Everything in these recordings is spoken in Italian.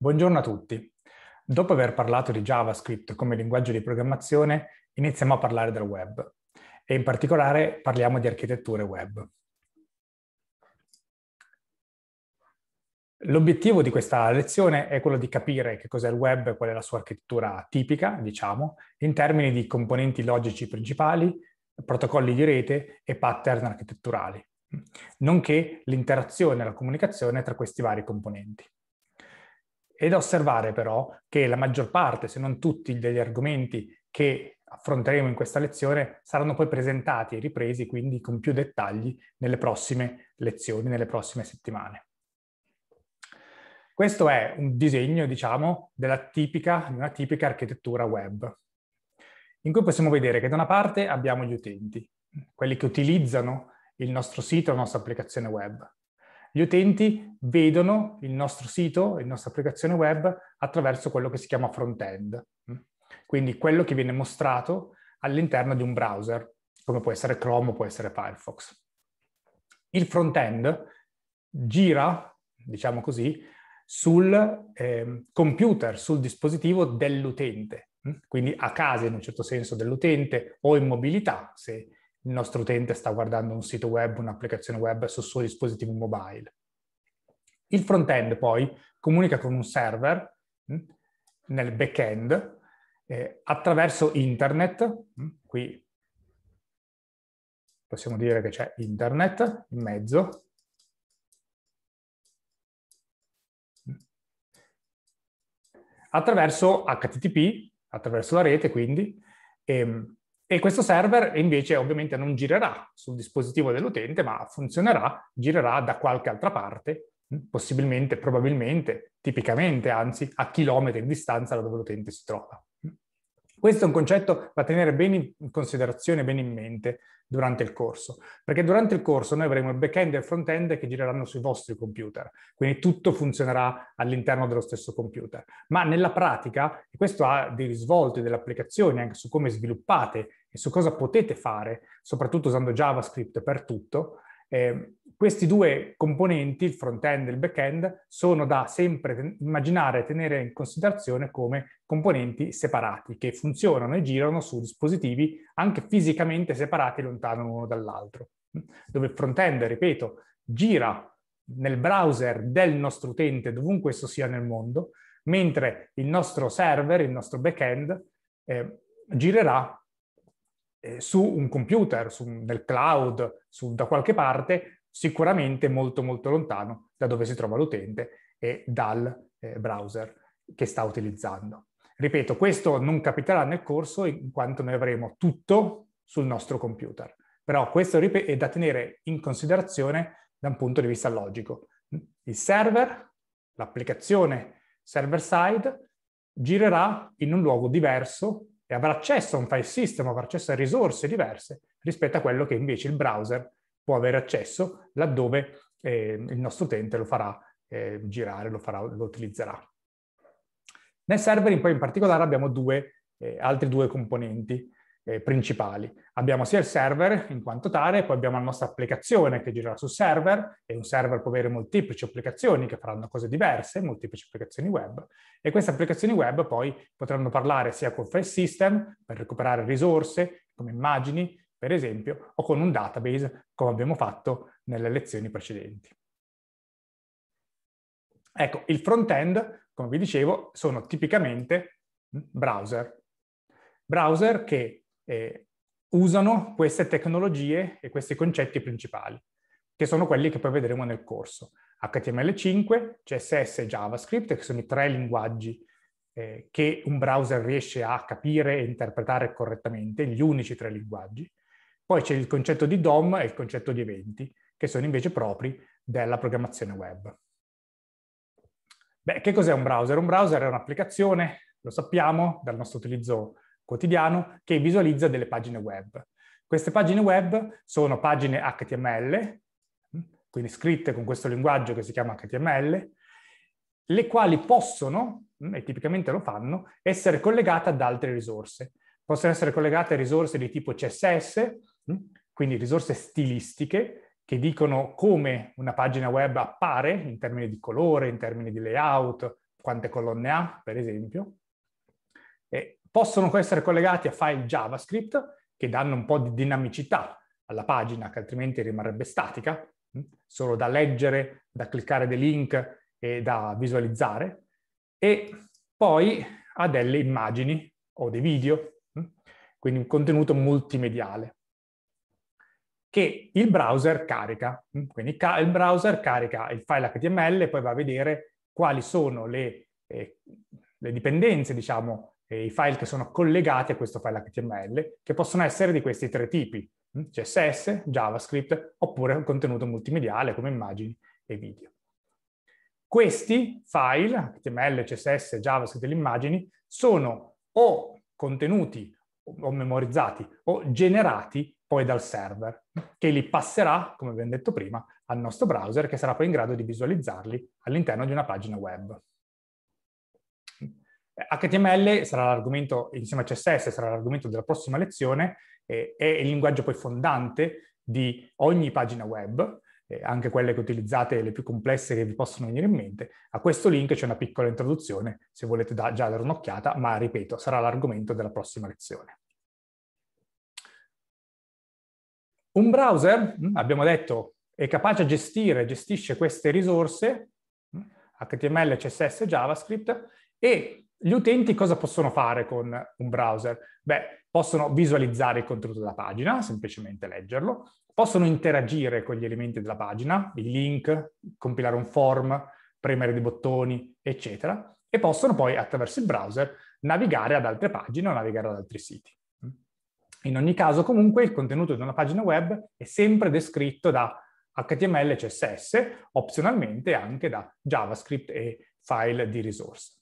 Buongiorno a tutti. Dopo aver parlato di JavaScript come linguaggio di programmazione, iniziamo a parlare del web e in particolare parliamo di architetture web. L'obiettivo di questa lezione è quello di capire che cos'è il web e qual è la sua architettura tipica, diciamo, in termini di componenti logici principali, protocolli di rete e pattern architetturali, nonché l'interazione e la comunicazione tra questi vari componenti. È da osservare però che la maggior parte, se non tutti, degli argomenti che affronteremo in questa lezione saranno poi presentati e ripresi quindi con più dettagli nelle prossime lezioni, nelle prossime settimane. Questo è un disegno, diciamo, tipica, di una tipica architettura web, in cui possiamo vedere che da una parte abbiamo gli utenti, quelli che utilizzano il nostro sito, la nostra applicazione web gli utenti vedono il nostro sito, la nostra applicazione web attraverso quello che si chiama front-end, mm? quindi quello che viene mostrato all'interno di un browser, come può essere Chrome o può essere Firefox. Il front-end gira, diciamo così, sul eh, computer, sul dispositivo dell'utente, mm? quindi a casa in un certo senso dell'utente o in mobilità, se il nostro utente sta guardando un sito web, un'applicazione web sul suo dispositivo mobile. Il front-end poi comunica con un server mm, nel back-end eh, attraverso internet, mm, qui possiamo dire che c'è internet in mezzo, mm. attraverso HTTP, attraverso la rete quindi, ehm, e questo server invece ovviamente non girerà sul dispositivo dell'utente, ma funzionerà, girerà da qualche altra parte, possibilmente, probabilmente, tipicamente, anzi, a chilometri di distanza da dove l'utente si trova. Questo è un concetto da tenere bene in considerazione, bene in mente durante il corso, perché durante il corso noi avremo il back-end e il front-end che gireranno sui vostri computer, quindi tutto funzionerà all'interno dello stesso computer. Ma nella pratica, e questo ha dei risvolti delle applicazioni anche su come sviluppate e su cosa potete fare, soprattutto usando JavaScript per tutto, eh, questi due componenti, il front-end e il back-end, sono da sempre ten- immaginare e tenere in considerazione come componenti separati, che funzionano e girano su dispositivi anche fisicamente separati lontano l'uno dall'altro. Mm, dove il front-end, ripeto, gira nel browser del nostro utente, dovunque esso sia nel mondo, mentre il nostro server, il nostro back-end, eh, girerà eh, su un computer, su, nel cloud, su, da qualche parte, sicuramente molto molto lontano da dove si trova l'utente e dal eh, browser che sta utilizzando. Ripeto, questo non capiterà nel corso in quanto noi avremo tutto sul nostro computer, però questo è da tenere in considerazione da un punto di vista logico. Il server, l'applicazione server-side, girerà in un luogo diverso e avrà accesso a un file system, avrà accesso a risorse diverse rispetto a quello che invece il browser può avere accesso laddove eh, il nostro utente lo farà eh, girare, lo, farà, lo, utilizzerà. Nel server poi in particolare abbiamo due, eh, altri due componenti eh, principali. Abbiamo sia il server in quanto tale, poi abbiamo la nostra applicazione che girerà sul server e un server può avere molteplici applicazioni che faranno cose diverse, molteplici applicazioni web e queste applicazioni web poi potranno parlare sia col file system per recuperare risorse come immagini per esempio o con un database come abbiamo fatto nelle lezioni precedenti. Ecco, il front-end, come vi dicevo, sono tipicamente browser. Browser che eh, usano queste tecnologie e questi concetti principali, che sono quelli che poi vedremo nel corso. HTML5, CSS e JavaScript, che sono i tre linguaggi eh, che un browser riesce a capire e interpretare correttamente, gli unici tre linguaggi. Poi c'è il concetto di DOM e il concetto di eventi, che sono invece propri della programmazione web. Beh, che cos'è un browser? Un browser è un'applicazione, lo sappiamo dal nostro utilizzo quotidiano che visualizza delle pagine web. Queste pagine web sono pagine HTML, quindi scritte con questo linguaggio che si chiama HTML, le quali possono, e tipicamente lo fanno, essere collegate ad altre risorse. Possono essere collegate a risorse di tipo CSS, quindi risorse stilistiche, che dicono come una pagina web appare in termini di colore, in termini di layout, quante colonne ha, per esempio, possono essere collegati a file JavaScript che danno un po' di dinamicità alla pagina che altrimenti rimarrebbe statica, mm, solo da leggere, da cliccare dei link e da visualizzare, e poi a delle immagini o dei video, mm, quindi un contenuto multimediale che il browser carica. Mm, quindi il browser carica il file HTML e poi va a vedere quali sono le, eh, le dipendenze, diciamo, i file che sono collegati a questo file HTML, che possono essere di questi tre tipi, mm? CSS, JavaScript, oppure contenuto multimediale come immagini e video. Questi file, HTML, CSS, JavaScript e le immagini, sono o contenuti o memorizzati o generati poi dal server, che li passerà, come abbiamo detto prima, al nostro browser che sarà poi in grado di visualizzarli all'interno di una pagina web. HTML sarà l'argomento, insieme a CSS, sarà l'argomento della prossima lezione, eh, è il linguaggio poi fondante di ogni pagina web, eh, anche quelle che utilizzate, le più complesse che vi possono venire in mente. A questo link c'è una piccola introduzione, se volete da, già dare un'occhiata, ma ripeto, sarà l'argomento della prossima lezione. Un browser, mm, abbiamo detto, è capace a gestire, gestisce queste risorse, mm, HTML, CSS, e JavaScript, e gli utenti cosa possono fare con un browser? Beh, possono visualizzare il contenuto della pagina, semplicemente leggerlo, possono interagire con gli elementi della pagina, i link, compilare un form, premere dei bottoni, eccetera, e possono poi attraverso il browser navigare ad altre pagine o navigare ad altri siti. In ogni caso, comunque, il contenuto di una pagina web è sempre descritto da HTML e cioè CSS, opzionalmente anche da JavaScript e file di risorse.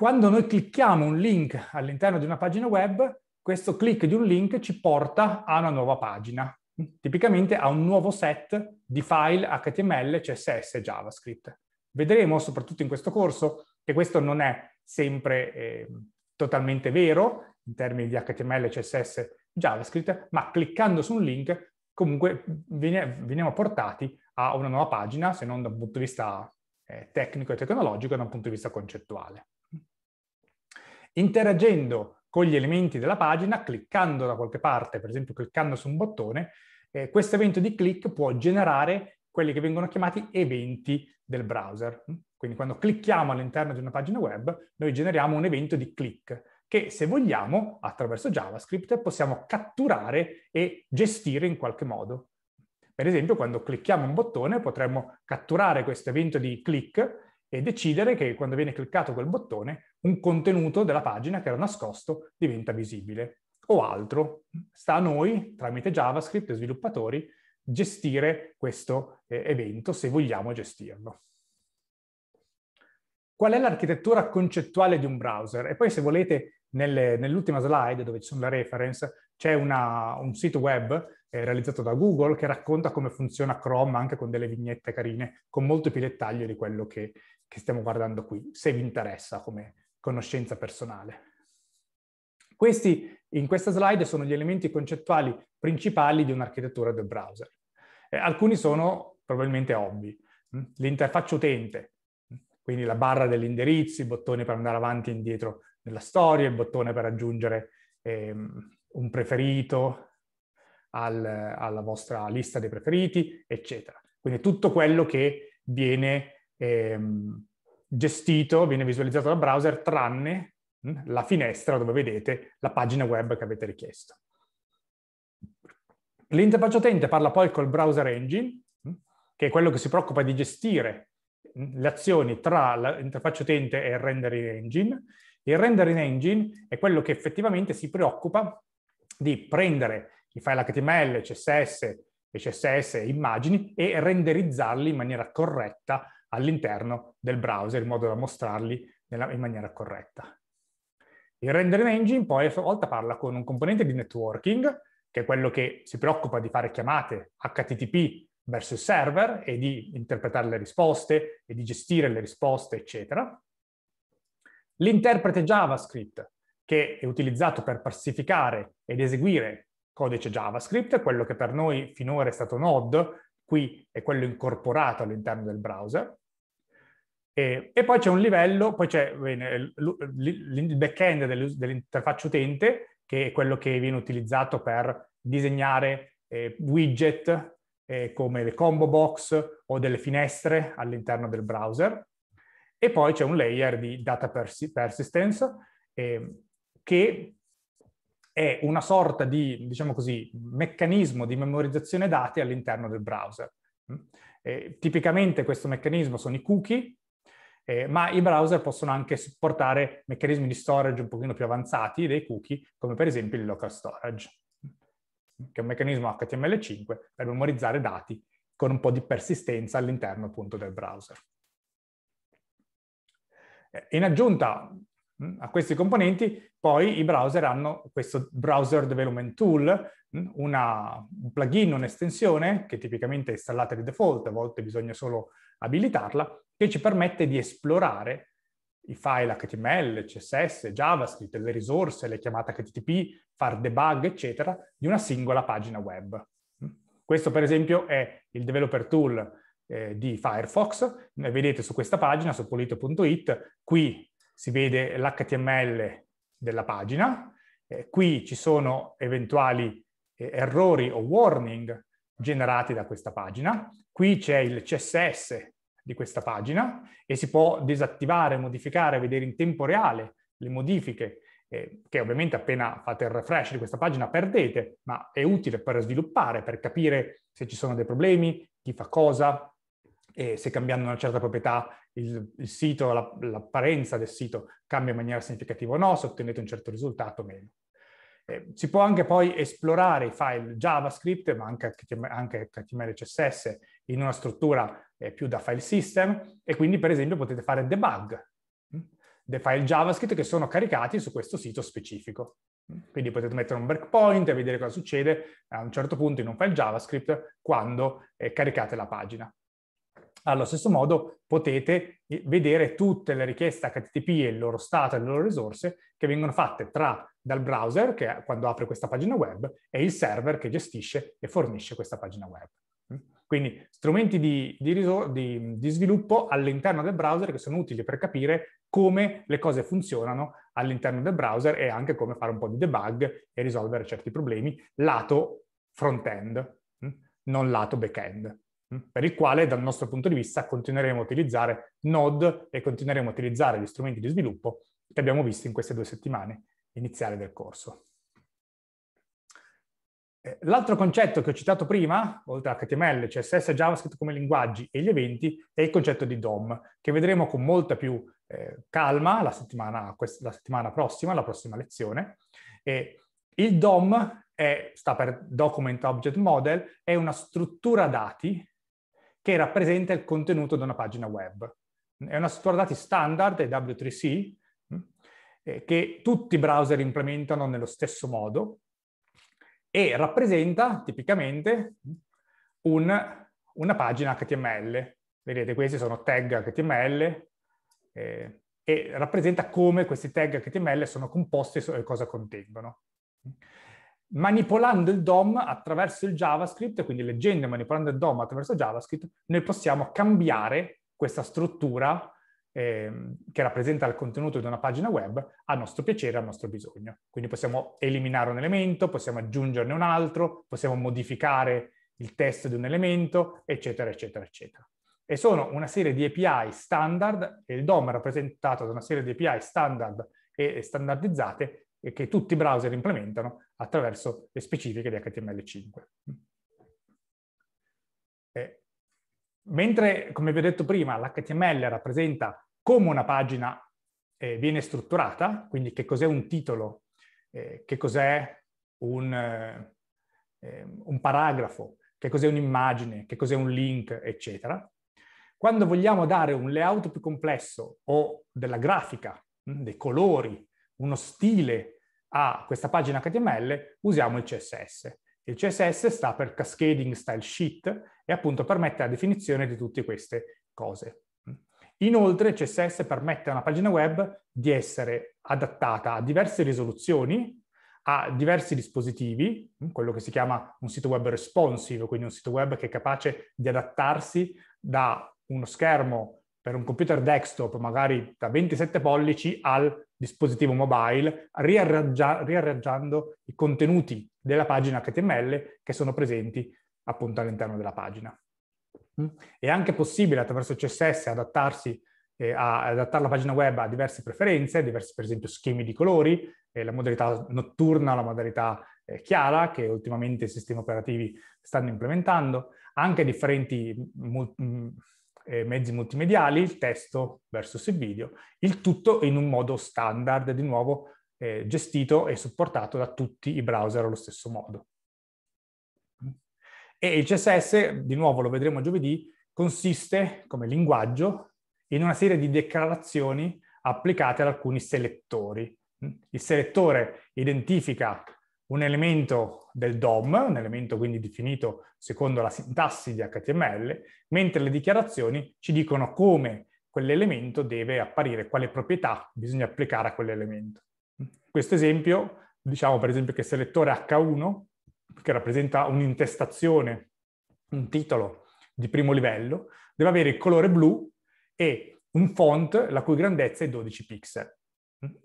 Quando noi clicchiamo un link all'interno di una pagina web, questo click di un link ci porta a una nuova pagina, tipicamente a un nuovo set di file HTML, CSS e JavaScript. Vedremo, soprattutto in questo corso, che questo non è sempre eh, totalmente vero in termini di HTML, CSS, e JavaScript, ma cliccando su un link comunque veniamo portati a una nuova pagina, se non da un punto di vista eh, tecnico e tecnologico, da un punto di vista concettuale interagendo con gli elementi della pagina, cliccando da qualche parte, per esempio cliccando su un bottone, eh, questo evento di click può generare quelli che vengono chiamati eventi del browser. Quindi quando clicchiamo all'interno di una pagina web, noi generiamo un evento di click che se vogliamo, attraverso JavaScript, possiamo catturare e gestire in qualche modo. Per esempio, quando clicchiamo un bottone, potremmo catturare questo evento di click e decidere che quando viene cliccato quel bottone un contenuto della pagina che era nascosto diventa visibile o altro. Sta a noi, tramite JavaScript e sviluppatori, gestire questo eh, evento se vogliamo gestirlo. Qual è l'architettura concettuale di un browser? E poi se volete, nel, nell'ultima slide dove ci sono le reference, c'è una, un sito web eh, realizzato da Google che racconta come funziona Chrome anche con delle vignette carine, con molto più dettaglio di quello che che stiamo guardando qui, se vi interessa come conoscenza personale. Questi, in questa slide, sono gli elementi concettuali principali di un'architettura del browser. Eh, alcuni sono probabilmente ovvi. Mm? L'interfaccia utente, mm? quindi la barra degli indirizzi, il bottone per andare avanti e indietro nella storia, il bottone per aggiungere ehm, un preferito al, alla vostra lista dei preferiti, eccetera. Quindi tutto quello che viene ehm, gestito, viene visualizzato dal browser tranne mm, la finestra dove vedete la pagina web che avete richiesto. L'interfaccia utente parla poi col browser engine, mm, che è quello che si preoccupa di gestire mm, le azioni tra l'interfaccia utente e il rendering engine. Il rendering engine è quello che effettivamente si preoccupa di prendere i file HTML, CSS, e CSS e immagini e renderizzarli in maniera corretta all'interno del browser in modo da mostrarli nella, in maniera corretta. Il rendering engine poi a sua volta parla con un componente di networking, che è quello che si preoccupa di fare chiamate HTTP verso il server e di interpretare le risposte e di gestire le risposte, eccetera. L'interprete JavaScript, che è utilizzato per parsificare ed eseguire codice JavaScript, quello che per noi finora è stato Node, qui è quello incorporato all'interno del browser. E, e poi c'è un livello, poi c'è eh, il back-end dell'interfaccia utente, che è quello che viene utilizzato per disegnare eh, widget eh, come le combo box o delle finestre all'interno del browser. E poi c'è un layer di data pers- persistence eh, che è una sorta di, diciamo così, meccanismo di memorizzazione dati all'interno del browser. Eh, tipicamente questo meccanismo sono i cookie, eh, ma i browser possono anche supportare meccanismi di storage un pochino più avanzati dei cookie, come per esempio il local storage, mm? che è un meccanismo HTML5 per memorizzare dati con un po' di persistenza all'interno appunto del browser. Eh, in aggiunta, Mm? A questi componenti poi i browser hanno questo Browser Development Tool, mm? una, un plugin, un'estensione che tipicamente è installata di default, a volte bisogna solo abilitarla, che ci permette di esplorare i file HTML, CSS, JavaScript, le risorse, le chiamate HTTP, far debug, eccetera, di una singola pagina web. Mm? Questo per esempio è il developer tool eh, di Firefox, vedete su questa pagina, su polito.it, qui si vede l'HTML della pagina, eh, qui ci sono eventuali eh, errori o warning generati da questa pagina, qui c'è il CSS di questa pagina e si può disattivare, modificare, vedere in tempo reale le modifiche eh, che ovviamente appena fate il refresh di questa pagina perdete, ma è utile per sviluppare, per capire se ci sono dei problemi, chi fa cosa, se cambiando una certa proprietà il, il sito, la, l'apparenza del sito cambia in maniera significativa o no, se ottenete un certo risultato o meno. Eh, si può anche poi esplorare i file JavaScript, ma anche, anche HTML e CSS, in una struttura eh, più da file system, e quindi per esempio potete fare debug mm, dei file JavaScript che sono caricati su questo sito specifico. Mm, quindi potete mettere un breakpoint e vedere cosa succede a un certo punto in un file JavaScript quando eh, caricate la pagina. Allo stesso modo potete eh, vedere tutte le richieste HTTP e il loro stato e le loro risorse che vengono fatte tra dal browser, che è quando apre questa pagina web, e il server che gestisce e fornisce questa pagina web. Mm? Quindi strumenti di, di, di, di sviluppo all'interno del browser che sono utili per capire come le cose funzionano all'interno del browser e anche come fare un po' di debug e risolvere certi problemi lato front-end, mm? non lato back-end per il quale dal nostro punto di vista continueremo a utilizzare Node e continueremo a utilizzare gli strumenti di sviluppo che abbiamo visto in queste due settimane iniziali del corso. Eh, l'altro concetto che ho citato prima, oltre a HTML, CSS, e JavaScript come linguaggi e gli eventi, è il concetto di DOM, che vedremo con molta più eh, calma la settimana, la settimana, prossima, la prossima lezione. E il DOM è, sta per Document Object Model, è una struttura dati che rappresenta il contenuto di una pagina web. È una struttura dati standard, è W3C, mm, eh, che tutti i browser implementano nello stesso modo e rappresenta tipicamente mm, un, una pagina HTML. Vedete, questi sono tag HTML eh, e rappresenta come questi tag HTML sono composti e cosa contengono manipolando il DOM attraverso il JavaScript, quindi leggendo e manipolando il DOM attraverso JavaScript, noi possiamo cambiare questa struttura eh, che rappresenta il contenuto di una pagina web a nostro piacere, a nostro bisogno. Quindi possiamo eliminare un elemento, possiamo aggiungerne un altro, possiamo modificare il testo di un elemento, eccetera, eccetera, eccetera. E sono una serie di API standard, e il DOM è rappresentato da una serie di API standard e standardizzate e che tutti i browser implementano attraverso le specifiche di HTML5. E mentre, come vi ho detto prima, l'HTML rappresenta come una pagina eh, viene strutturata, quindi che cos'è un titolo, eh, che cos'è un, eh, un paragrafo, che cos'è un'immagine, che cos'è un link, eccetera. Quando vogliamo dare un layout più complesso o della grafica, hm, dei colori, uno stile a questa pagina HTML, usiamo il CSS. Il CSS sta per Cascading Style Sheet e appunto permette la definizione di tutte queste cose. Inoltre il CSS permette a una pagina web di essere adattata a diverse risoluzioni, a diversi dispositivi, quello che si chiama un sito web responsive, quindi un sito web che è capace di adattarsi da uno schermo per un computer desktop magari da 27 pollici al dispositivo mobile, riarrangia- riarrangiando i contenuti della pagina HTML che sono presenti appunto all'interno della pagina. Mm? È anche possibile attraverso CSS adattarsi eh, a adattare la pagina web a diverse preferenze, diversi per esempio schemi di colori, eh, la modalità notturna, la modalità eh, chiara che ultimamente i sistemi operativi stanno implementando, anche differenti mul- mm, eh, mezzi multimediali, il testo versus il video, il tutto in un modo standard, di nuovo eh, gestito e supportato da tutti i browser allo stesso modo. E il CSS, di nuovo lo vedremo giovedì, consiste come linguaggio in una serie di declarazioni applicate ad alcuni selettori. Il selettore identifica un elemento del DOM, un elemento quindi definito secondo la sintassi di HTML, mentre le dichiarazioni ci dicono come quell'elemento deve apparire, quale proprietà bisogna applicare a quell'elemento. Questo esempio, diciamo per esempio che selettore H1, che rappresenta un'intestazione, un titolo di primo livello, deve avere il colore blu e un font la cui grandezza è 12 pixel.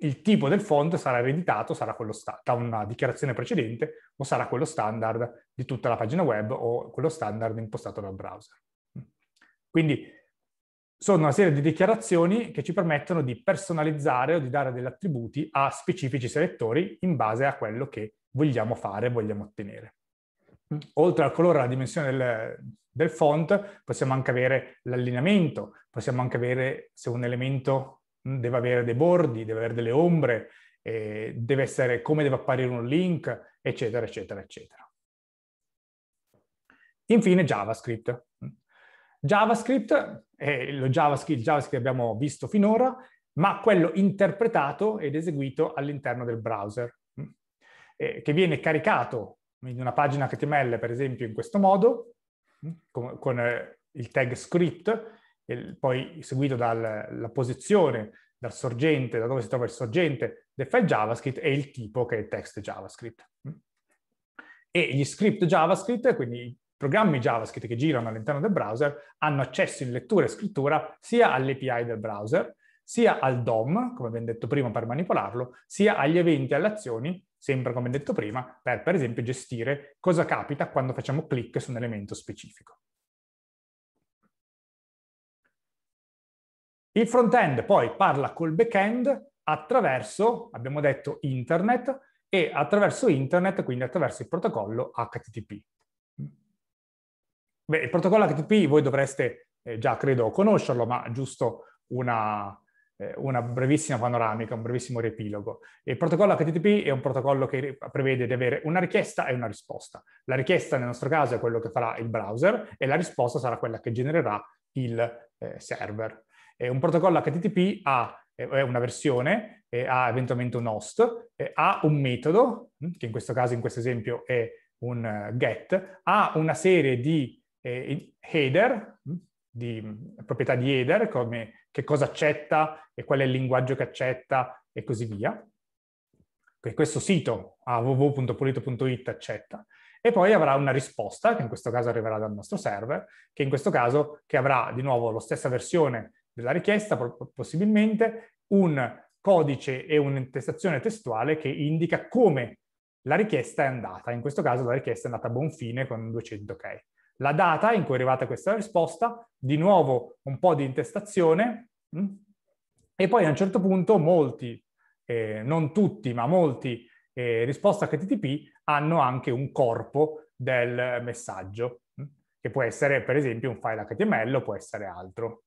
Il tipo del font sarà ereditato, sarà quello sta- da una dichiarazione precedente o sarà quello standard di tutta la pagina web o quello standard impostato dal browser. Quindi sono una serie di dichiarazioni che ci permettono di personalizzare o di dare degli attributi a specifici selettori in base a quello che vogliamo fare, vogliamo ottenere. Oltre al colore e alla dimensione del, del font, possiamo anche avere l'allineamento, possiamo anche avere se un elemento deve avere dei bordi, deve avere delle ombre, eh, deve essere come deve apparire un link, eccetera, eccetera, eccetera. Infine JavaScript. JavaScript è eh, lo JavaScript, il JavaScript che abbiamo visto finora, ma quello interpretato ed eseguito all'interno del browser, mm, eh, che viene caricato in una pagina HTML, per esempio, in questo modo, mm, con, con eh, il tag script, e poi seguito dalla posizione, dal sorgente, da dove si trova il sorgente del file JavaScript e il tipo che è il text JavaScript. E gli script JavaScript, quindi i programmi JavaScript che girano all'interno del browser, hanno accesso in lettura e scrittura sia all'API del browser, sia al DOM, come abbiamo detto prima per manipolarlo, sia agli eventi e alle azioni, sempre come detto prima, per per esempio gestire cosa capita quando facciamo clic su un elemento specifico. Il front-end poi parla col back-end attraverso, abbiamo detto, internet e attraverso internet, quindi attraverso il protocollo HTTP. Beh, il protocollo HTTP voi dovreste eh, già, credo, conoscerlo, ma giusto una, eh, una brevissima panoramica, un brevissimo riepilogo. Il protocollo HTTP è un protocollo che prevede di avere una richiesta e una risposta. La richiesta nel nostro caso è quello che farà il browser e la risposta sarà quella che genererà il eh, server. Eh, un protocollo HTTP ha eh, una versione, eh, ha eventualmente un host, ha un metodo, mm, che in questo caso, in questo esempio, è un uh, get, ha una serie di eh, header, mm, di mm, proprietà di header, come che cosa accetta e qual è il linguaggio che accetta e così via. Che questo sito a www.polito.it accetta e poi avrà una risposta, che in questo caso arriverà dal nostro server, che in questo caso che avrà di nuovo la stessa versione della richiesta, possibilmente, un codice e un'intestazione testuale che indica come la richiesta è andata. In questo caso la richiesta è andata a buon fine con 200 ok. La data in cui è arrivata questa risposta, di nuovo un po' di intestazione mm, e poi a un certo punto molti, eh, non tutti, ma molti eh, risposte HTTP hanno anche un corpo del messaggio, mm, che può essere per esempio un file HTML o può essere altro.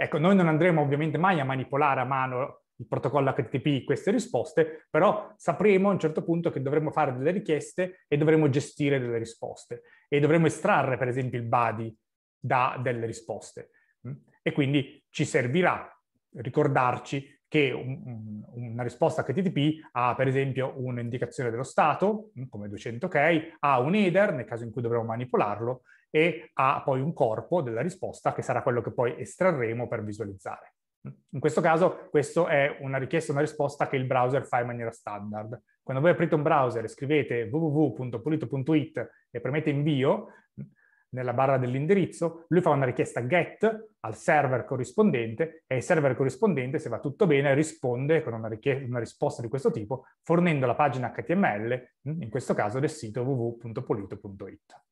Ecco, noi non andremo ovviamente mai a manipolare a mano il protocollo HTTP queste risposte, però sapremo a un certo punto che dovremo fare delle richieste e dovremo gestire delle risposte e dovremo estrarre per esempio il body da delle risposte mm? e quindi ci servirà ricordarci che un, una risposta HTTP ha per esempio un'indicazione dello stato, mm, come 200K, ha un header nel caso in cui dovremo manipolarlo e ha poi un corpo della risposta che sarà quello che poi estrarremo per visualizzare. In questo caso questa è una richiesta, una risposta che il browser fa in maniera standard. Quando voi aprite un browser e scrivete www.pulito.it e premete invio nella barra dell'indirizzo, lui fa una richiesta get al server corrispondente e il server corrispondente, se va tutto bene, risponde con una, una risposta di questo tipo fornendo la pagina HTML, in questo caso del sito www.polito.it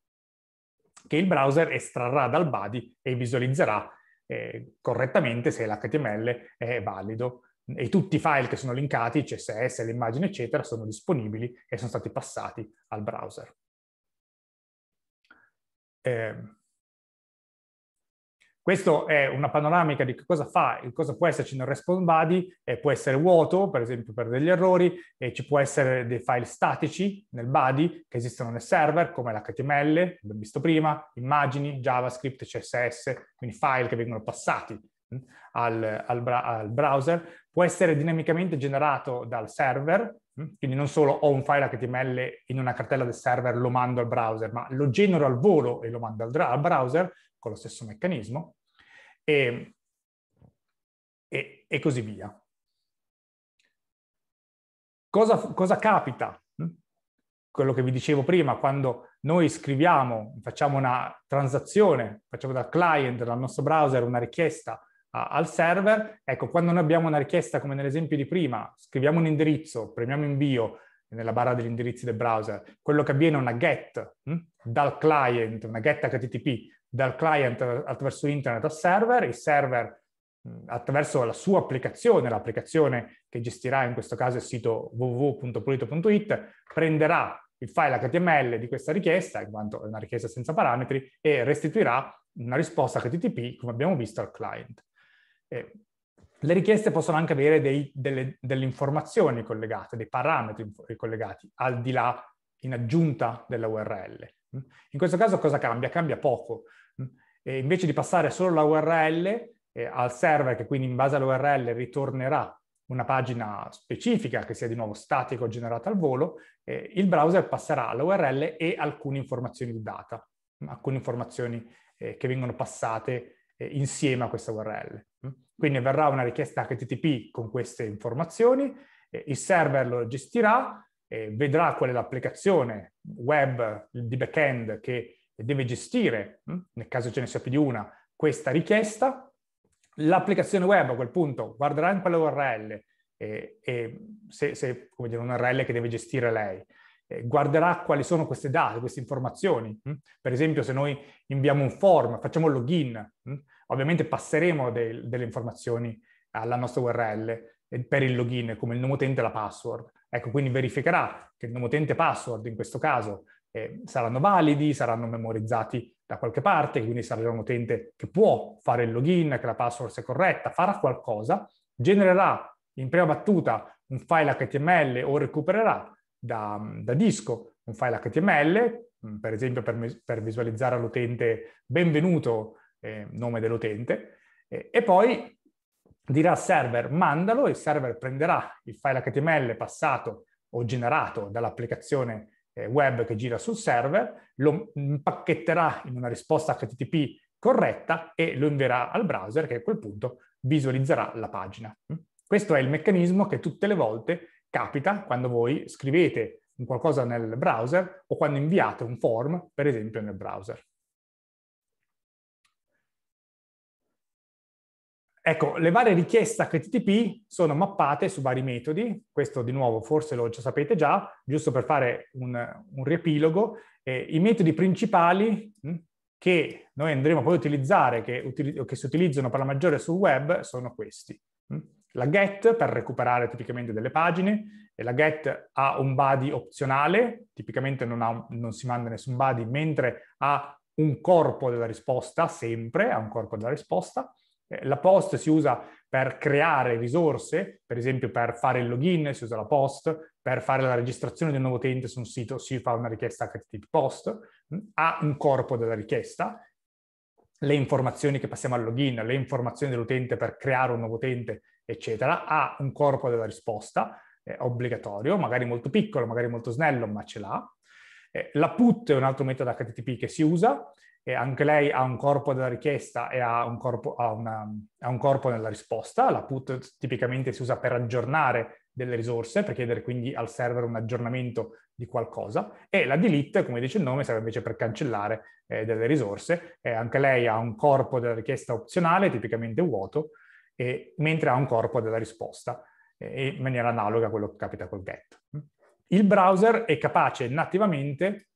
che il browser estrarrà dal body e visualizzerà eh, correttamente se l'HTML è valido. E tutti i file che sono linkati, CSS, l'immagine, eccetera, sono disponibili e sono stati passati al browser. Eh, questa è una panoramica di cosa fa, e cosa può esserci nel response body, eh, può essere vuoto, per esempio per degli errori, eh, ci può essere dei file statici nel body che esistono nel server, come l'HTML, abbiamo visto prima, immagini, JavaScript, CSS, quindi file che vengono passati mh, mm, al, al, bra- al, browser, può essere dinamicamente generato dal server, mh, mm, quindi non solo ho un file HTML in una cartella del server, lo mando al browser, ma lo genero al volo e lo mando al, al browser, con lo stesso meccanismo, e, e, e così via. Cosa, cosa capita? Hm? Quello che vi dicevo prima, quando noi scriviamo, facciamo una transazione, facciamo dal client, dal nostro browser una richiesta a, al server, ecco, quando noi abbiamo una richiesta come nell'esempio di prima, scriviamo un indirizzo, premiamo invio nella barra degli indirizzi del browser, quello che avviene è una get hm? dal client, una get HTTP dal client attraverso internet al server, il server attraverso la sua applicazione, l'applicazione che gestirà in questo caso il sito www.polito.it, prenderà il file HTML di questa richiesta, in quanto è una richiesta senza parametri, e restituirà una risposta HTTP, come abbiamo visto, al client. Eh, le richieste possono anche avere dei, delle, delle, informazioni collegate, dei parametri collegati, al di là, in aggiunta della URL. In questo caso cosa cambia? Cambia poco, e invece di passare solo la URL eh, al server, che quindi in base all'URL ritornerà una pagina specifica che sia di nuovo statica o generata al volo, eh, il browser passerà all'URL e alcune informazioni di data, mm, alcune informazioni eh, che vengono passate eh, insieme a questa URL. Mm. Quindi verrà una richiesta HTTP con queste informazioni, eh, il server lo gestirà, eh, vedrà qual è l'applicazione web di backend che deve gestire, hm, nel caso ce ne sia più di una, questa richiesta, l'applicazione web a quel punto guarderà in quella URL, e, e se, se come dire, un URL che deve gestire lei, guarderà quali sono queste date, queste informazioni. Hm. Per esempio, se noi inviamo un form, facciamo un login, hm, ovviamente passeremo del, delle informazioni alla nostra URL per il login, come il nome utente e la password. Ecco, quindi verificherà che il nome utente e password, in questo caso, eh, saranno validi, saranno memorizzati da qualche parte, quindi sarà un utente che può fare il login, che la password sia corretta, farà qualcosa, genererà in prima battuta un file HTML o recupererà da, da disco un file HTML, mm, per esempio per, per visualizzare all'utente benvenuto, eh, nome dell'utente, eh, e poi dirà al server mandalo, il server prenderà il file HTML passato o generato dall'applicazione eh, web che gira sul server, lo impacchetterà in una risposta HTTP corretta e lo invierà al browser che a quel punto visualizzerà la pagina. Mm. Questo è il meccanismo che tutte le volte capita quando voi scrivete qualcosa nel browser o quando inviate un form, per esempio, nel browser. Ecco, le varie richieste HTTP sono mappate su vari metodi, questo di nuovo forse lo sapete già, giusto per fare un, un riepilogo, eh, i metodi principali mh, hm, che noi andremo poi a utilizzare, che, util che, si utilizzano per la maggiore sul web, sono questi. Mh. Hm. La get per recuperare tipicamente delle pagine, e la get ha un body opzionale, tipicamente non, ha, non si manda nessun body, mentre ha un corpo della risposta, sempre ha un corpo della risposta, eh, la post si usa per creare risorse, per esempio per fare il login si usa la post, per fare la registrazione di un nuovo utente su un sito si fa una richiesta HTTP post, mm, ha un corpo della richiesta, le informazioni che passiamo al login, le informazioni dell'utente per creare un nuovo utente, eccetera, ha un corpo della risposta eh, obbligatorio, magari molto piccolo, magari molto snello, ma ce l'ha. Eh, la put è un altro metodo HTTP che si usa, e anche lei ha un corpo della richiesta e ha un corpo, ha una, ha un corpo nella risposta. La put tipicamente si usa per aggiornare delle risorse, per chiedere quindi al server un aggiornamento di qualcosa. E la delete, come dice il nome, serve invece per cancellare eh, delle risorse. E anche lei ha un corpo della richiesta opzionale, tipicamente vuoto, e, mentre ha un corpo della risposta, eh, in maniera analoga a quello che capita col get. Il browser è capace nativamente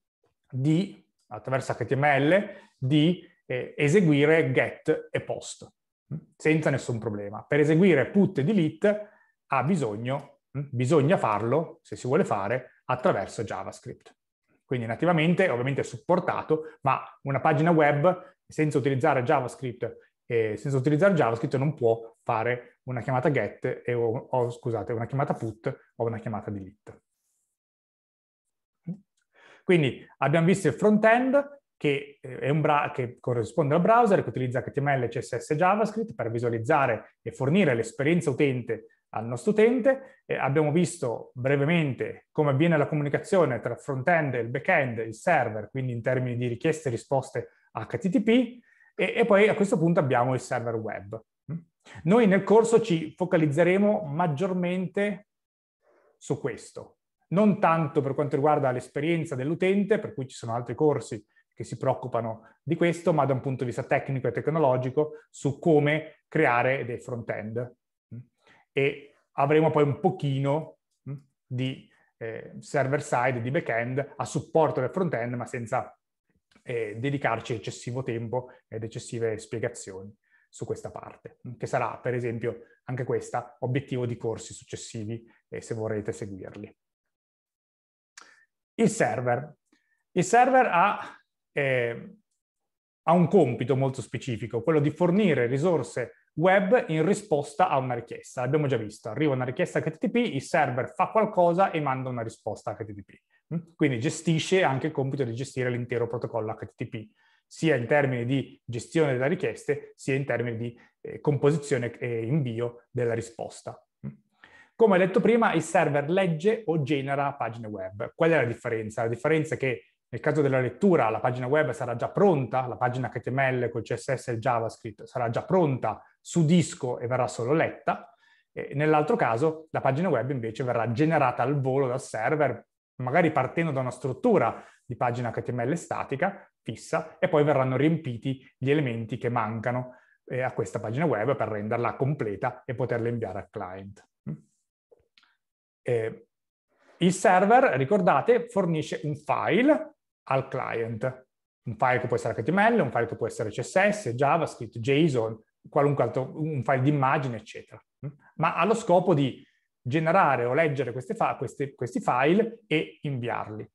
di attraverso HTML di eh, eseguire get e post mm, senza nessun problema. Per eseguire put e delete ha bisogno, mm, bisogna farlo, se si vuole fare, attraverso JavaScript. Quindi nativamente, ovviamente è supportato, ma una pagina web senza utilizzare JavaScript, eh, senza utilizzare JavaScript non può fare una chiamata get e, o, o, scusate, una chiamata put o una chiamata delete. Quindi abbiamo visto il front-end che, eh, che, corrisponde al browser, che utilizza HTML, CSS e JavaScript per visualizzare e fornire l'esperienza utente al nostro utente. Eh, abbiamo visto brevemente come avviene la comunicazione tra il front-end e il back-end, il server, quindi in termini di richieste e risposte HTTP, e, e poi a questo punto abbiamo il server web. Noi nel corso ci focalizzeremo maggiormente su questo, non tanto per quanto riguarda l'esperienza dell'utente, per cui ci sono altri corsi che si preoccupano di questo, ma da un punto di vista tecnico e tecnologico su come creare dei front-end. E avremo poi un pochino mm, di eh, server-side, di back-end a supporto del front-end, ma senza eh, dedicarci eccessivo tempo ed eccessive spiegazioni su questa parte, mm, che sarà per esempio anche questa obiettivo di corsi successivi eh, se vorrete seguirli. Il server. Il server ha, eh, ha un compito molto specifico, quello di fornire risorse web in risposta a una richiesta. L'abbiamo già visto, arriva una richiesta HTTP, il server fa qualcosa e manda una risposta HTTP. Mm? Quindi gestisce anche il compito di gestire l'intero protocollo HTTP, sia in termini di gestione delle richieste, sia in termini di eh, composizione e invio della risposta. Come ho detto prima, il server legge o genera pagine web. Qual è la differenza? La differenza è che nel caso della lettura la pagina web sarà già pronta, la pagina HTML col CSS e il JavaScript sarà già pronta su disco e verrà solo letta. Nell'altro caso la pagina web invece verrà generata al volo dal server, magari partendo da una struttura di pagina HTML statica, fissa, e poi verranno riempiti gli elementi che mancano eh, a questa pagina web per renderla completa e poterla inviare al client. Eh, il server, ricordate, fornisce un file al client, un file che può essere HTML, un file che può essere CSS, JavaScript, JSON, qualunque altro, un file di immagine, eccetera. Ma ha lo scopo di generare o leggere fa- queste, questi file e inviarli.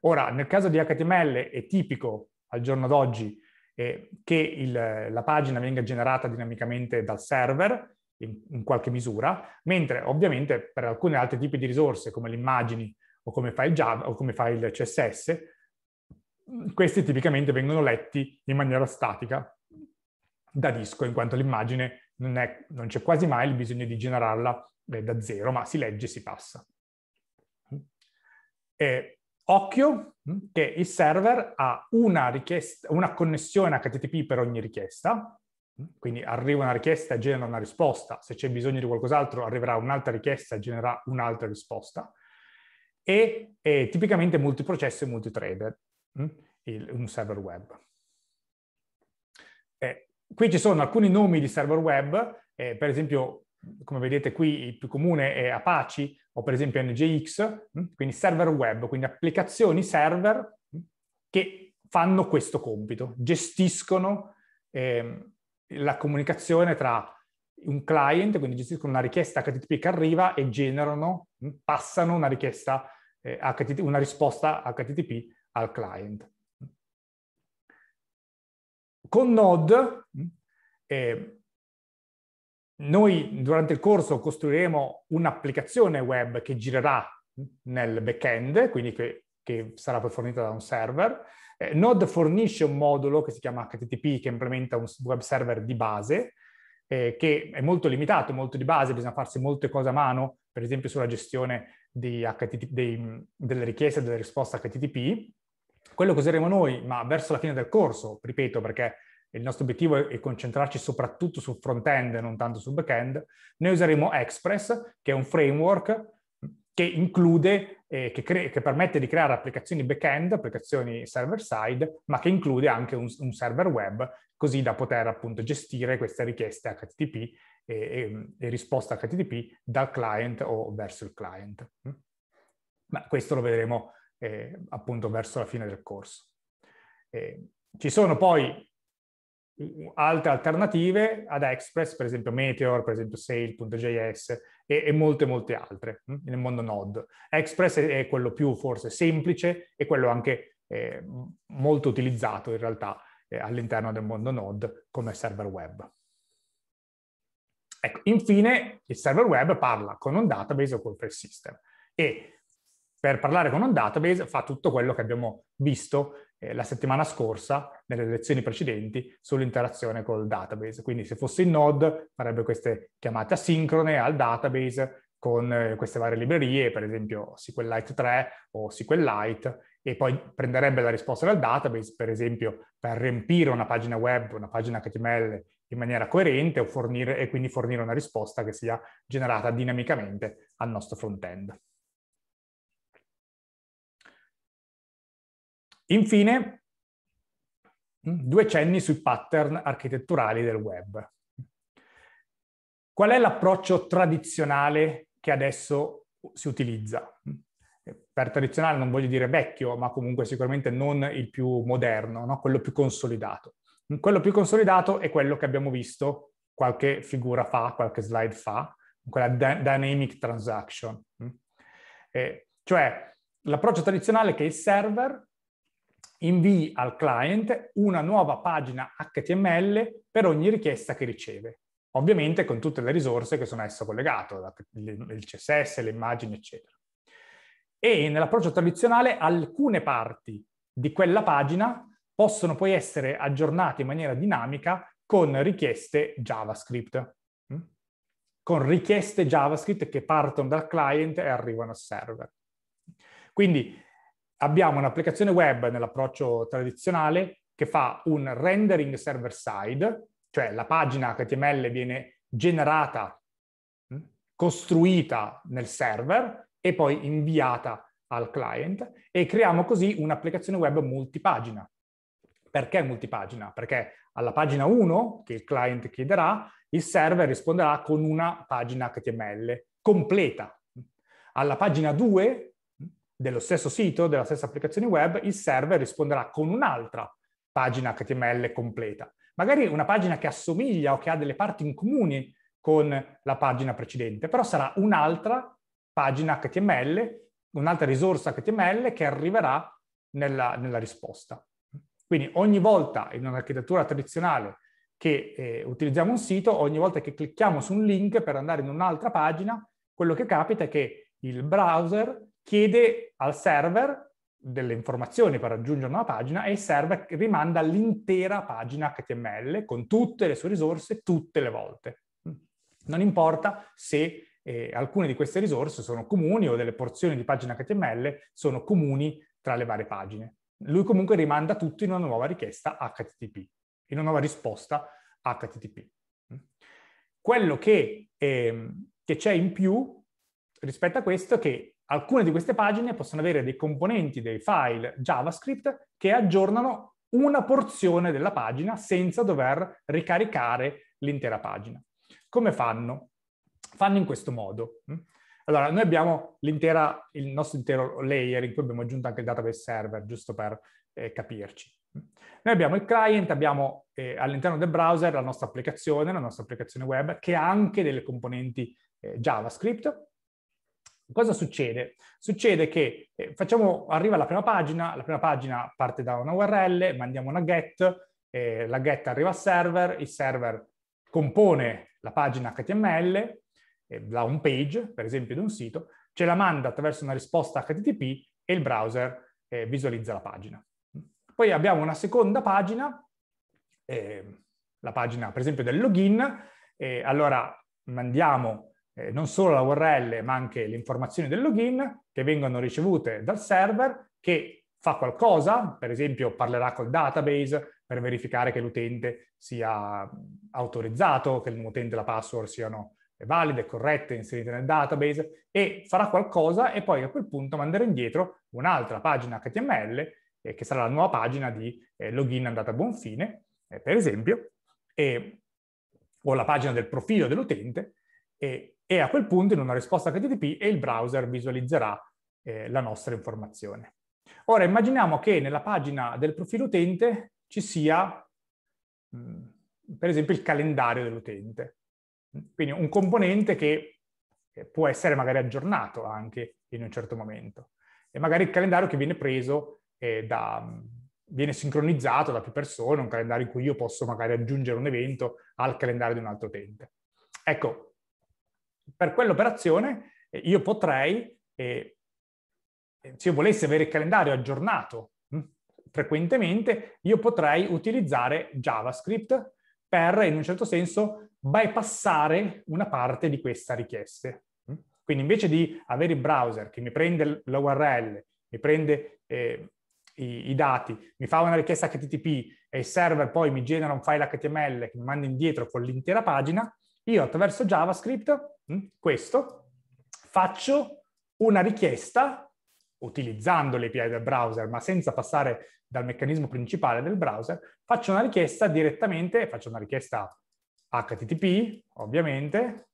Ora, nel caso di HTML è tipico al giorno d'oggi eh, che il, la pagina venga generata dinamicamente dal server, in, in qualche misura, mentre ovviamente per alcuni altri tipi di risorse come le immagini o come file Java o come file CSS, questi tipicamente vengono letti in maniera statica da disco, in quanto l'immagine non, c'è quasi mai il bisogno di generarla eh, da zero, ma si legge e si passa. E occhio mm, che il server ha una, una connessione HTTP per ogni richiesta, quindi arriva una richiesta, e genera una risposta, se c'è bisogno di qualcos'altro arriverà un'altra richiesta, e genererà un'altra risposta. E è tipicamente multiprocesso e multitrader, mm? un server web. Eh, qui ci sono alcuni nomi di server web, eh, per esempio, come vedete qui, il più comune è Apache o per esempio NGX, mm? quindi server web, quindi applicazioni server mm? che fanno questo compito, gestiscono eh, la comunicazione tra un client, quindi gestiscono una richiesta HTTP che arriva e generano, mm, passano una richiesta, eh, HTTP, una risposta HTTP al client. Con Node, mm, eh, noi durante il corso costruiremo un'applicazione web che girerà mm, nel backend, quindi che, che sarà poi fornita da un server, eh, Node fornisce un modulo che si chiama HTTP che implementa un web server di base, eh, che è molto limitato, molto di base, bisogna farsi molte cose a mano, per esempio sulla gestione HTTP, dei, delle richieste e delle risposte HTTP. Quello che useremo noi, ma verso la fine del corso, ripeto perché il nostro obiettivo è concentrarci soprattutto sul front-end e non tanto sul back-end, noi useremo Express, che è un framework che include, eh, che, cre- che, permette di creare applicazioni back-end, applicazioni server-side, ma che include anche un, un server web, così da poter appunto gestire queste richieste HTTP e, e, e risposta HTTP dal client o verso il client. Mm. Ma questo lo vedremo eh, appunto verso la fine del corso. Eh, ci sono poi altre alternative ad Express, per esempio Meteor, per esempio Sail.js e, e, molte molte altre mh? Hm, nel mondo Node. Express è, è, quello più forse semplice e quello anche eh, molto utilizzato in realtà eh, all'interno del mondo Node come server web. Ecco, infine il server web parla con un database o col file system e per parlare con un database fa tutto quello che abbiamo visto eh, la settimana scorsa, nelle lezioni precedenti, sull'interazione col database. Quindi se fosse in Node farebbe queste chiamate asincrone al database con eh, queste varie librerie, per esempio SQLite 3 o SQLite, e poi prenderebbe la risposta dal database, per esempio per riempire una pagina web, una pagina HTML in maniera coerente fornire, e quindi fornire una risposta che sia generata dinamicamente al nostro front-end. Infine, due cenni sui pattern architetturali del web. Qual è l'approccio tradizionale che adesso si utilizza? Per tradizionale non voglio dire vecchio, ma comunque sicuramente non il più moderno, no? quello più consolidato. Quello più consolidato è quello che abbiamo visto qualche figura fa, qualche slide fa, quella dynamic transaction. Eh, cioè l'approccio tradizionale è che il server invii al client una nuova pagina HTML per ogni richiesta che riceve. Ovviamente con tutte le risorse che sono a esso collegate, il CSS, le immagini, eccetera. E nell'approccio tradizionale alcune parti di quella pagina possono poi essere aggiornate in maniera dinamica con richieste JavaScript. Mm? Con richieste JavaScript che partono dal client e arrivano al server. Quindi abbiamo un'applicazione web nell'approccio tradizionale che fa un rendering server side, cioè la pagina HTML viene generata, mm, costruita nel server e poi inviata al client e creiamo così un'applicazione web multipagina. Perché multipagina? Perché alla pagina 1 che il client chiederà, il server risponderà con una pagina HTML completa. Alla pagina 2 dello stesso sito, della stessa applicazione web, il server risponderà con un'altra pagina HTML completa. Magari una pagina che assomiglia o che ha delle parti in comune con la pagina precedente, però sarà un'altra pagina HTML, un'altra risorsa HTML che arriverà nella, nella risposta. Quindi ogni volta in un'architettura tradizionale che eh, utilizziamo un sito, ogni volta che clicchiamo su un link per andare in un'altra pagina, quello che capita è che il browser chiede al server delle informazioni per raggiungere una pagina e il server rimanda l'intera pagina HTML con tutte le sue risorse tutte le volte. Non importa se eh, alcune di queste risorse sono comuni o delle porzioni di pagina HTML sono comuni tra le varie pagine. Lui comunque rimanda tutto in una nuova richiesta HTTP, in una nuova risposta HTTP. Quello che, eh, che c'è in più rispetto a questo è che Alcune di queste pagine possono avere dei componenti, dei file JavaScript che aggiornano una porzione della pagina senza dover ricaricare l'intera pagina. Come fanno? Fanno in questo modo. Mm? Allora, noi abbiamo il nostro intero layer in cui abbiamo aggiunto anche il database server, giusto per eh, capirci. Mm? Noi abbiamo il client, abbiamo eh, all'interno del browser la nostra applicazione, la nostra applicazione web, che ha anche delle componenti eh, JavaScript, Cosa succede? Succede che eh, facciamo, arriva la prima pagina, la prima pagina parte da una URL, mandiamo una get, eh, la get arriva al server, il server compone la pagina HTML, eh, la home page, per esempio, di un sito, ce la manda attraverso una risposta HTTP e il browser eh, visualizza la pagina. Poi abbiamo una seconda pagina, eh, la pagina per esempio del login, eh, allora mandiamo eh, non solo la URL ma anche le informazioni del login che vengono ricevute dal server che fa qualcosa, per esempio parlerà col database per verificare che l'utente sia autorizzato, che l'utente e la password siano valide, corrette, inserite nel database e farà qualcosa e poi a quel punto manderà indietro un'altra pagina HTML eh, che sarà la nuova pagina di eh, login andata a buon fine, eh, per esempio, e, o la pagina del profilo dell'utente e e a quel punto in una risposta HTTP il browser visualizzerà eh, la nostra informazione. Ora immaginiamo che nella pagina del profilo utente ci sia mh, mm, per esempio il calendario dell'utente, quindi un componente che eh, può essere magari aggiornato anche in un certo momento e magari il calendario che viene preso eh, da, mm, viene sincronizzato da più persone, un calendario in cui io posso magari aggiungere un evento al calendario di un altro utente. Ecco, per quell'operazione eh, io potrei, eh, eh, se io volessi avere il calendario aggiornato mh, mm, frequentemente, io potrei utilizzare JavaScript per, in un certo senso, bypassare una parte di questa richiesta. Mm. Quindi invece di avere il browser che mi prende l'URL, mi prende eh, i, i, dati, mi fa una richiesta HTTP e il server poi mi genera un file HTML che mi manda indietro con l'intera pagina, io attraverso JavaScript Mm? questo, faccio una richiesta utilizzando l'API del browser, ma senza passare dal meccanismo principale del browser, faccio una richiesta direttamente, faccio una richiesta HTTP, ovviamente,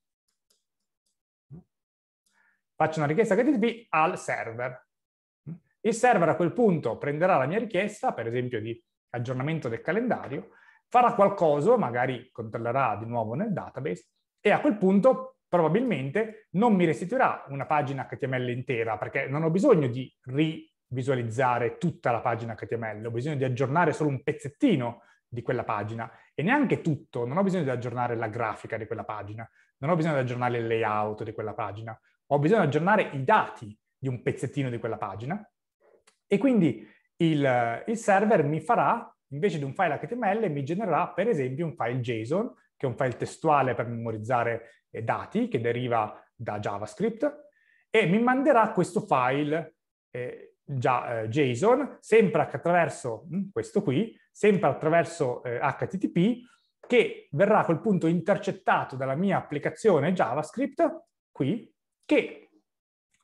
faccio una richiesta HTTP al server. Il server a quel punto prenderà la mia richiesta, per esempio di aggiornamento del calendario, farà qualcosa, magari controllerà di nuovo nel database, e a quel punto probabilmente non mi restituirà una pagina HTML intera, perché non ho bisogno di rivisualizzare tutta la pagina HTML, ho bisogno di aggiornare solo un pezzettino di quella pagina e neanche tutto, non ho bisogno di aggiornare la grafica di quella pagina, non ho bisogno di aggiornare il layout di quella pagina, ho bisogno di aggiornare i dati di un pezzettino di quella pagina e quindi il, il server mi farà, invece di un file HTML, mi genererà per esempio un file JSON che è un file testuale per memorizzare eh, dati che deriva da JavaScript e mi manderà questo file eh, già, eh, JSON, sempre attraverso mh, mm, questo qui, sempre attraverso eh, HTTP, che verrà a quel punto intercettato dalla mia applicazione JavaScript, qui, che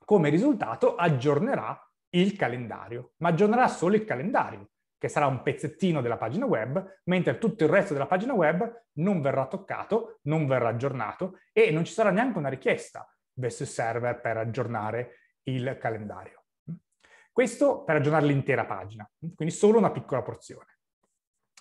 come risultato aggiornerà il calendario, ma aggiornerà solo il calendario che sarà un pezzettino della pagina web, mentre tutto il resto della pagina web non verrà toccato, non verrà aggiornato e non ci sarà neanche una richiesta verso il server per aggiornare il calendario. Questo per aggiornare l'intera pagina, quindi solo una piccola porzione.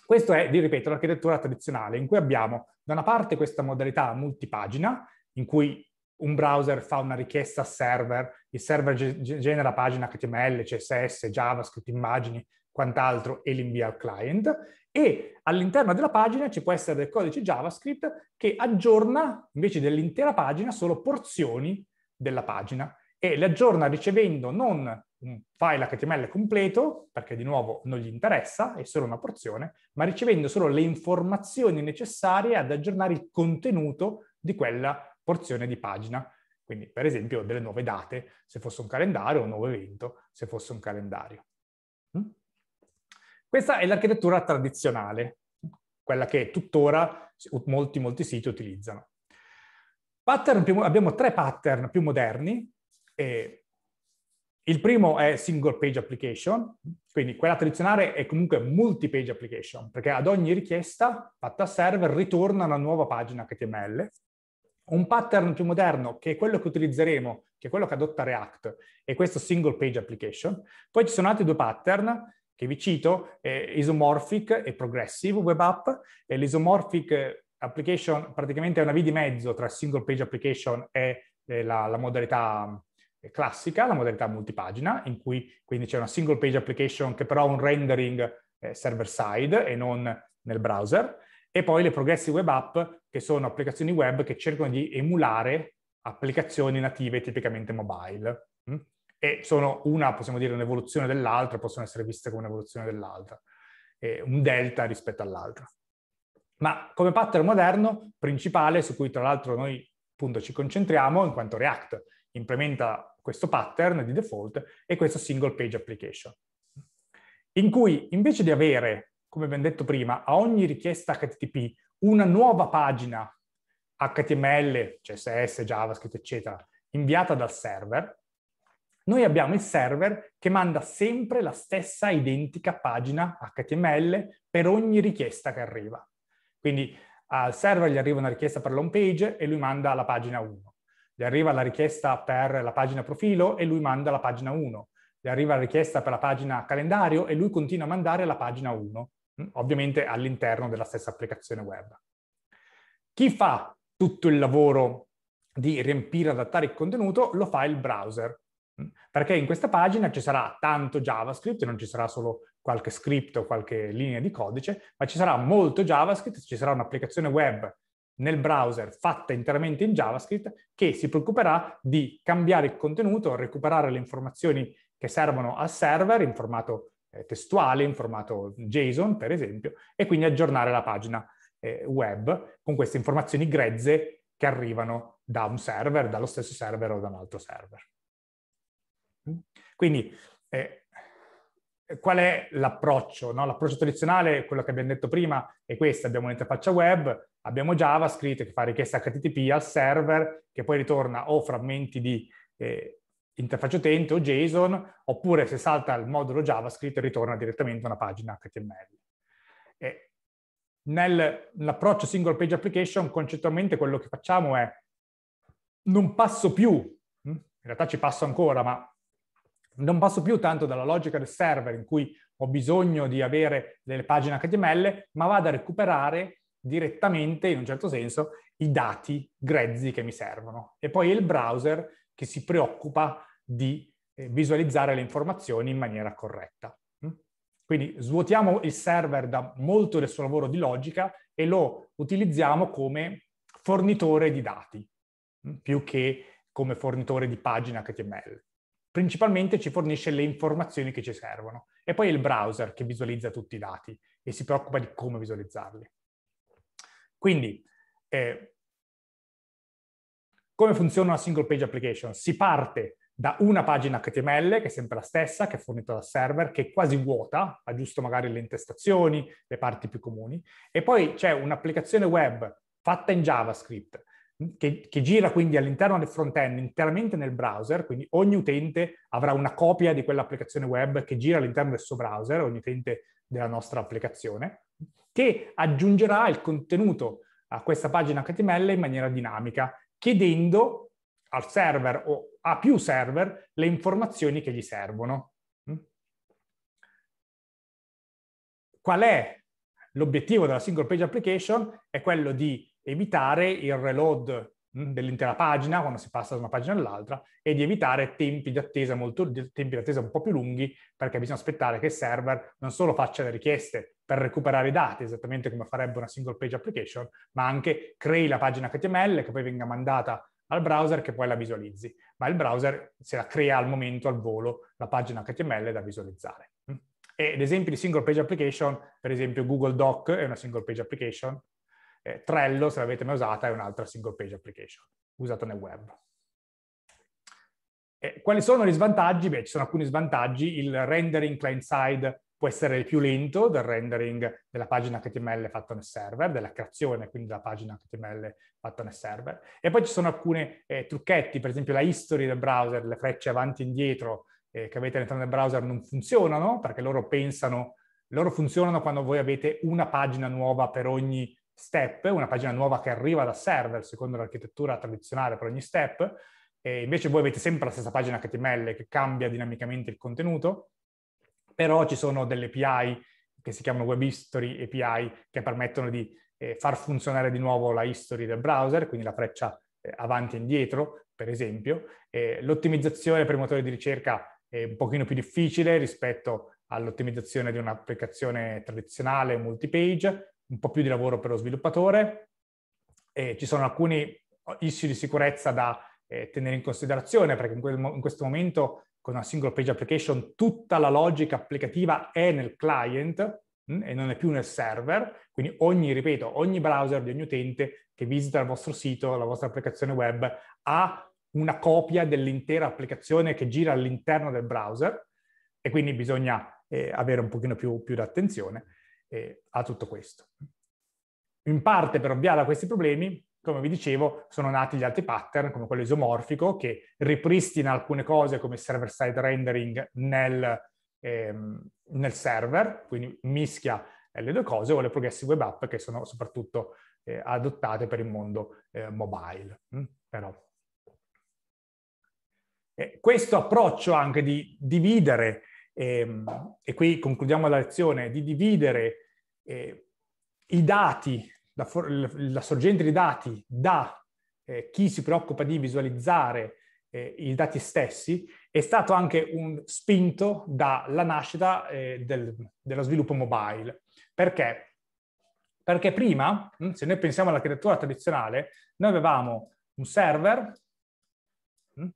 Questo è, vi ripeto, l'architettura tradizionale in cui abbiamo da una parte questa modalità multipagina in cui un browser fa una richiesta al server, il server genera pagina HTML, CSS, JavaScript, immagini, quant'altro e l'invia al client e all'interno della pagina ci può essere del codice JavaScript che aggiorna invece dell'intera pagina solo porzioni della pagina e le aggiorna ricevendo non un file HTML completo, perché di nuovo non gli interessa, è solo una porzione, ma ricevendo solo le informazioni necessarie ad aggiornare il contenuto di quella porzione di pagina. Quindi, per esempio, delle nuove date, se fosse un calendario, un nuovo evento, se fosse un calendario. Mm? Questa è l'architettura tradizionale, quella che tuttora molti, molti siti utilizzano. Più, abbiamo tre pattern più moderni. il primo è single page application, quindi quella tradizionale è comunque multi-page application, perché ad ogni richiesta fatta a server ritorna una nuova pagina HTML. Un pattern più moderno, che è quello che utilizzeremo, che è quello che adotta React, è questo single page application. Poi ci sono altri due pattern, che vi cito, eh, isomorphic e progressive web app. Eh, l'isomorphic application praticamente è una via di mezzo tra single page application e eh, la, la, modalità eh, classica, la modalità multipagina, in cui quindi c'è una single page application che però ha un rendering eh, server side e non nel browser. E poi le progressive web app, che sono applicazioni web che cercano di emulare applicazioni native tipicamente mobile. Mm? e sono una, possiamo dire, un'evoluzione dell'altra, possono essere viste come un'evoluzione dell'altra, eh, un delta rispetto all'altra. Ma come pattern moderno principale, su cui tra l'altro noi appunto ci concentriamo, in quanto React implementa questo pattern di default, è questo single page application, in cui invece di avere, come abbiamo detto prima, a ogni richiesta HTTP una nuova pagina HTML, CSS, JavaScript, eccetera, inviata dal server, noi abbiamo il server che manda sempre la stessa identica pagina HTML per ogni richiesta che arriva. Quindi al server gli arriva una richiesta per l'home page e lui manda la pagina 1. Gli arriva la richiesta per la pagina profilo e lui manda la pagina 1. Gli arriva la richiesta per la pagina calendario e lui continua a mandare la pagina 1, mm, ovviamente all'interno della stessa applicazione web. Chi fa tutto il lavoro di riempire e adattare il contenuto lo fa il browser. Mm. Perché in questa pagina ci sarà tanto JavaScript, non ci sarà solo qualche script o qualche linea di codice, ma ci sarà molto JavaScript, ci sarà un'applicazione web nel browser fatta interamente in JavaScript che si preoccuperà di cambiare il contenuto, recuperare le informazioni che servono al server in formato eh, testuale, in formato JSON per esempio, e quindi aggiornare la pagina eh, web con queste informazioni grezze che arrivano da un server, dallo stesso server o da un altro server. Quindi eh, qual è l'approccio? No? L'approccio tradizionale, quello che abbiamo detto prima, è questo. Abbiamo un'interfaccia web, abbiamo JavaScript che fa richiesta HTTP al server, che poi ritorna o frammenti di eh, interfaccia utente o JSON, oppure se salta il modulo JavaScript ritorna direttamente una pagina HTML. E nell'approccio single page application, concettualmente quello che facciamo è non passo più, hm? in realtà ci passo ancora, ma non passo più tanto dalla logica del server in cui ho bisogno di avere delle pagine HTML, ma vado a recuperare direttamente, in un certo senso, i dati grezzi che mi servono. E poi è il browser che si preoccupa di eh, visualizzare le informazioni in maniera corretta. Mm? Quindi svuotiamo il server da molto del suo lavoro di logica e lo utilizziamo come fornitore di dati, mm? più che come fornitore di pagine HTML principalmente ci fornisce le informazioni che ci servono e poi è il browser che visualizza tutti i dati e si preoccupa di come visualizzarli. Quindi, eh, come funziona una single page application? Si parte da una pagina HTML, che è sempre la stessa, che è fornita dal server, che è quasi vuota, ha giusto magari le intestazioni, le parti più comuni, e poi c'è un'applicazione web fatta in JavaScript, che, che gira quindi all'interno del front-end interamente nel browser, quindi ogni utente avrà una copia di quell'applicazione web che gira all'interno del suo browser, ogni utente della nostra applicazione, che aggiungerà il contenuto a questa pagina HTML in maniera dinamica, chiedendo al server o a più server le informazioni che gli servono. Mm? Qual è l'obiettivo della single page application? È quello di evitare il reload mm, dell'intera pagina quando si passa da una pagina all'altra e di evitare tempi di attesa molto tempi di attesa un po' più lunghi perché bisogna aspettare che il server non solo faccia le richieste per recuperare i dati esattamente come farebbe una single page application ma anche crei la pagina HTML che poi venga mandata al browser che poi la visualizzi ma il browser se la crea al momento al volo la pagina HTML da visualizzare mm. ed esempi di single page application per esempio Google Doc è una single page application eh, Trello, se l'avete mai usata, è un'altra single page application usata nel web. Eh, quali sono gli svantaggi? Beh, ci sono alcuni svantaggi. Il rendering client-side può essere più lento del rendering della pagina HTML fatta nel server, della creazione quindi della pagina HTML fatta nel server. E poi ci sono alcuni eh, trucchetti, per esempio la history del browser, le frecce avanti e indietro eh, che avete all'interno del browser non funzionano perché loro pensano, loro funzionano quando voi avete una pagina nuova per ogni step, una pagina nuova che arriva da server secondo l'architettura tradizionale per ogni step, e invece voi avete sempre la stessa pagina HTML che cambia dinamicamente il contenuto, però ci sono delle API che si chiamano Web History API che permettono di eh, far funzionare di nuovo la history del browser, quindi la freccia eh, avanti e indietro, per esempio. Eh, l'ottimizzazione per i motori di ricerca è un pochino più difficile rispetto all'ottimizzazione di un'applicazione tradizionale multi-page, un po' più di lavoro per lo sviluppatore e ci sono alcuni issue di sicurezza da eh, tenere in considerazione perché in, quel, in questo momento con una single page application tutta la logica applicativa è nel client mm, e non è più nel server, quindi ogni, ripeto, ogni browser di ogni utente che visita il vostro sito, la vostra applicazione web, ha una copia dell'intera applicazione che gira all'interno del browser e quindi bisogna eh, avere un pochino più, più d'attenzione eh, a tutto questo. In parte per ovviare a questi problemi, come vi dicevo, sono nati gli altri pattern, come quello isomorfico, che ripristina alcune cose come server-side rendering nel, ehm, nel server, quindi mischia le due cose, o le progressive web app che sono soprattutto eh, adottate per il mondo eh, mobile. Mm, eh, questo approccio anche di dividere, ehm, e qui concludiamo la lezione, di dividere eh, i dati, la, la, sorgente di dati da eh, chi si preoccupa di visualizzare eh, i dati stessi è stato anche un spinto dalla nascita eh, del, dello sviluppo mobile. Perché? Perché prima, mm, se noi pensiamo all'architettura tradizionale, noi avevamo un server mm,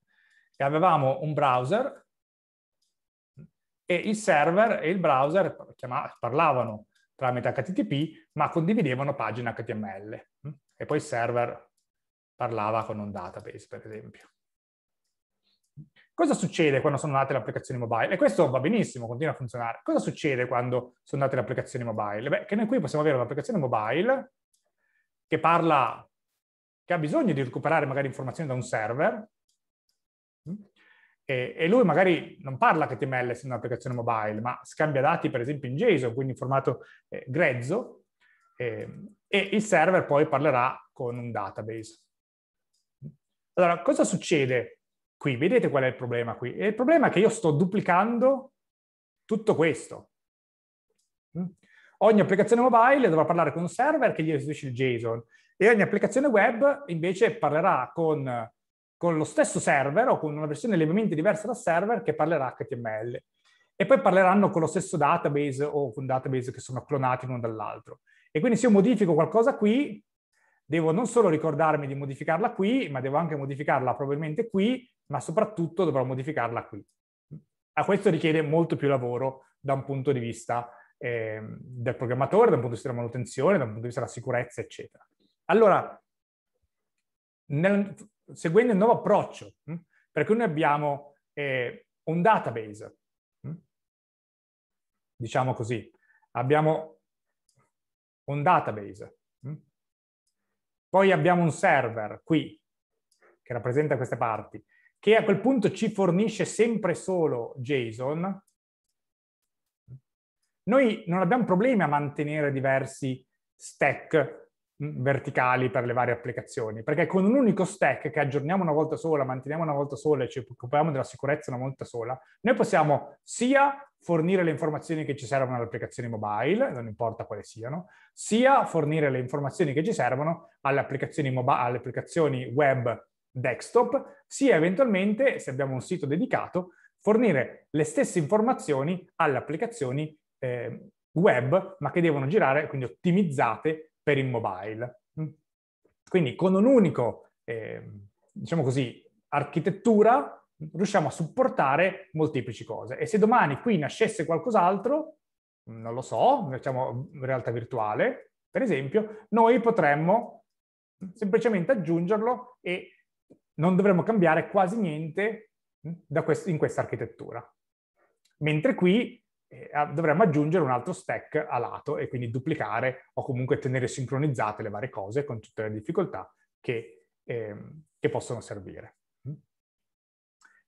e avevamo un browser mm, e il server e il browser parlavano tramite HTTP, ma condividevano pagine HTML mm? e poi il server parlava con un database, per esempio. Cosa succede quando sono nate le applicazioni mobile? E questo va benissimo, continua a funzionare. Cosa succede quando sono nate le applicazioni mobile? Beh, che noi qui possiamo avere un'applicazione mobile che parla, che ha bisogno di recuperare magari informazioni da un server, e, e lui magari non parla HTML su un'applicazione mobile, ma scambia dati per esempio in JSON, quindi in formato eh, grezzo, eh, e il server poi parlerà con un database. Allora, cosa succede qui? Vedete qual è il problema qui? Il problema è che io sto duplicando tutto questo. Mm. Ogni applicazione mobile dovrà parlare con un server che gli restituisce il JSON e ogni applicazione web invece parlerà con con lo stesso server o con una versione levemente diversa da server che parlerà HTML. E poi parleranno con lo stesso database o con database che sono clonati l'uno dall'altro. E quindi se io modifico qualcosa qui, devo non solo ricordarmi di modificarla qui, ma devo anche modificarla probabilmente qui, ma soprattutto dovrò modificarla qui. A questo richiede molto più lavoro da un punto di vista eh, del programmatore, da un punto di vista della manutenzione, da un punto di vista della sicurezza, eccetera. Allora, nel, seguendo il nuovo approccio, mm, perché noi abbiamo eh, un database, mm, diciamo così, abbiamo un database, mm. poi abbiamo un server qui, che rappresenta queste parti, che a quel punto ci fornisce sempre solo JSON, noi non abbiamo problemi a mantenere diversi stack verticali per le varie applicazioni, perché con un unico stack che aggiorniamo una volta sola, manteniamo una volta sola e ci occupiamo della sicurezza una volta sola, noi possiamo sia fornire le informazioni che ci servono alle applicazioni mobile, non importa quale siano, sia fornire le informazioni che ci servono alle applicazioni, mobile, alle applicazioni web desktop, sia eventualmente, se abbiamo un sito dedicato, fornire le stesse informazioni alle applicazioni eh, web, ma che devono girare, quindi ottimizzate per il mobile. Mm. Quindi con un unico, eh, diciamo così, architettura riusciamo a supportare molteplici cose. E se domani qui nascesse qualcos'altro, non lo so, facciamo realtà virtuale, per esempio, noi potremmo semplicemente aggiungerlo e non dovremmo cambiare quasi niente mm, questo, in questa architettura. Mentre qui eh, dovremmo aggiungere un altro stack a lato e quindi duplicare o comunque tenere sincronizzate le varie cose con tutte le difficoltà che, ehm, che possono servire. Mm.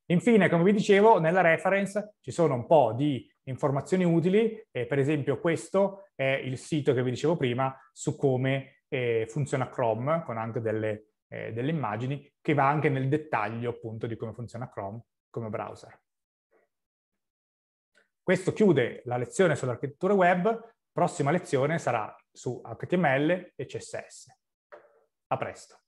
Infine, come vi dicevo, nella reference ci sono un po' di informazioni utili, eh, per esempio questo è il sito che vi dicevo prima su come eh, funziona Chrome, con anche delle, eh, delle immagini, che va anche nel dettaglio appunto di come funziona Chrome come browser. Questo chiude la lezione sull'architettura web, prossima lezione sarà su HTML e CSS. A presto!